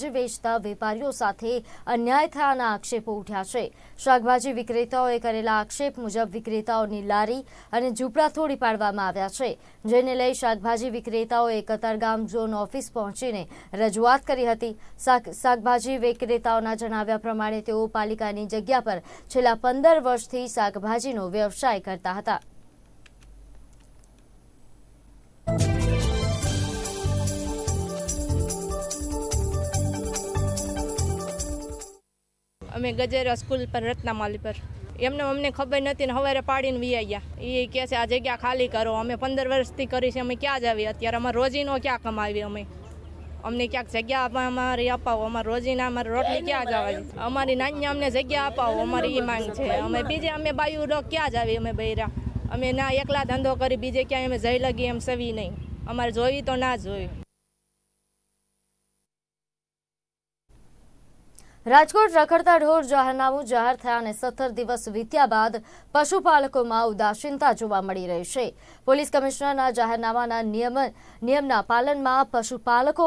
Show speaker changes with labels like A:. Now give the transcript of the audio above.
A: જે વેચતા વેપારીઓ સાથે અન્યાય થયાના આક્ષેપો ઉઠ્યા છે શાકભાજી વિક્રેતાઓએ કરેલા આક્ષેપ મુજબ વિક્રેતાઓની લારી અને ઝૂંપડા થોડી પાડવામાં આવ્યા છે જેને લઈ શાકભાજી વિક્રેતાઓએ કતારગામ ઝોન ઓફિસ પહોંચીને રજૂઆત કરી હતી શાકભાજી વિક્રેતાઓના જણાવ્યા પ્રમાણે તેઓ પાલિકાની જગ્યા પર છેલ્લા પંદર વર્ષથી શાકભાજીનો વ્યવસાય કરતા હતા
B: અમે ગજેરા સ્કૂલ પર રત્નામાલી પર એમને અમને ખબર નથી ને સવારે પાડીને વી ગયા એ કહે છે આ જગ્યા ખાલી કરો અમે પંદર વર્ષથી કરી છે અમે ક્યાં જ આવી અત્યારે અમારે રોજીનો ક્યાં કમાવી અમે અમને ક્યાંક જગ્યા આપવા અમારી અપાવો અમારે રોજીના અમારે રોટલી ક્યાં જ આવી અમારી નાની અમને જગ્યા અપાવો અમારી એ માંગ છે અમે બીજે અમે બાયુ રોગ ક્યાં જ આવી અમે બૈરા અમે ના એકલા ધંધો કરી બીજે ક્યાંય અમે જઈ લગીએ એમ સવી
A: નહીં અમારે
B: જોઈ તો ના જોયું
A: રાજકોટ રખડતા ઢોર જાહેરનામું જાહેર થયા અને સત્તર દિવસ વીત્યા બાદ પશુપાલકોમાં ઉદાસીનતા જોવા મળી રહી છે પોલીસ કમિશનરના જાહેરનામાના નિયમ નિયમના પાલનમાં પશુપાલકો